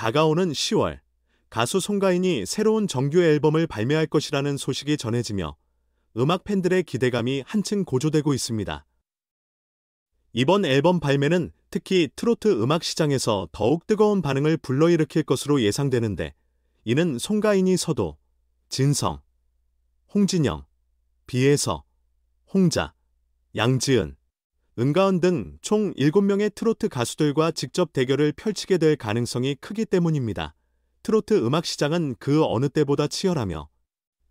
다가오는 10월 가수 송가인이 새로운 정규 앨범을 발매할 것이라는 소식이 전해지며 음악 팬들의 기대감이 한층 고조되고 있습니다. 이번 앨범 발매는 특히 트로트 음악 시장에서 더욱 뜨거운 반응을 불러일으킬 것으로 예상되는데 이는 송가인이 서도, 진성, 홍진영, 비에서, 홍자, 양지은, 은가은 등 총 7명의 트로트 가수들과 직접 대결을 펼치게 될 가능성이 크기 때문입니다. 트로트 음악 시장은 그 어느 때보다 치열하며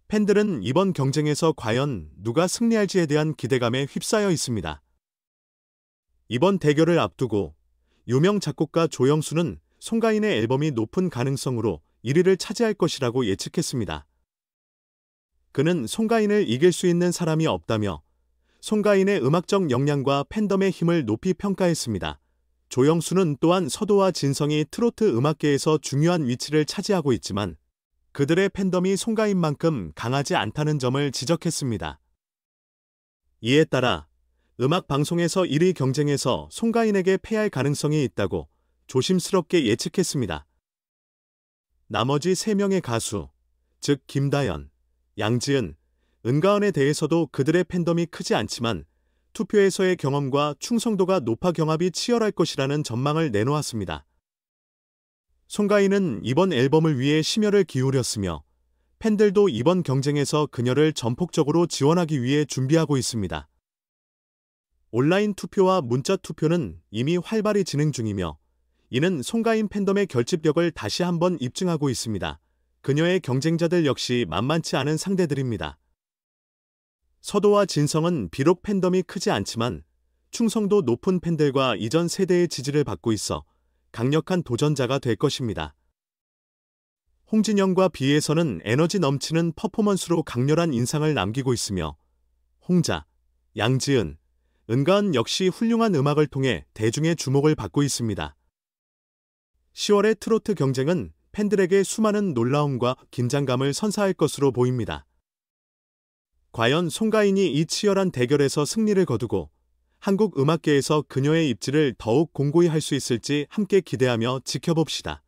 팬들은 이번 경쟁에서 과연 누가 승리할지에 대한 기대감에 휩싸여 있습니다. 이번 대결을 앞두고 유명 작곡가 조영수는 송가인의 앨범이 높은 가능성으로 1위를 차지할 것이라고 예측했습니다. 그는 송가인을 이길 수 있는 사람이 없다며 송가인의 음악적 역량과 팬덤의 힘을 높이 평가했습니다. 조영수는 또한 서도와 진성이 트로트 음악계에서 중요한 위치를 차지하고 있지만 그들의 팬덤이 송가인만큼 강하지 않다는 점을 지적했습니다. 이에 따라 음악 방송에서 1위 경쟁에서 송가인에게 패할 가능성이 있다고 조심스럽게 예측했습니다. 나머지 3명의 가수, 즉 김다연, 양지은, 은가은에 대해서도 그들의 팬덤이 크지 않지만 투표에서의 경험과 충성도가 높아 경합이 치열할 것이라는 전망을 내놓았습니다. 송가인은 이번 앨범을 위해 심혈을 기울였으며 팬들도 이번 경쟁에서 그녀를 전폭적으로 지원하기 위해 준비하고 있습니다. 온라인 투표와 문자 투표는 이미 활발히 진행 중이며 이는 송가인 팬덤의 결집력을 다시 한번 입증하고 있습니다. 그녀의 경쟁자들 역시 만만치 않은 상대들입니다. 서도와 진성은 비록 팬덤이 크지 않지만 충성도 높은 팬들과 이전 세대의 지지를 받고 있어 강력한 도전자가 될 것입니다. 홍진영과 비에서는 에너지 넘치는 퍼포먼스로 강렬한 인상을 남기고 있으며 홍자, 양지은, 은가은 역시 훌륭한 음악을 통해 대중의 주목을 받고 있습니다. 10월의 트로트 경쟁은 팬들에게 수많은 놀라움과 긴장감을 선사할 것으로 보입니다. 과연 송가인이 이 치열한 대결에서 승리를 거두고 한국 음악계에서 그녀의 입지를 더욱 공고히 할 수 있을지 함께 기대하며 지켜봅시다.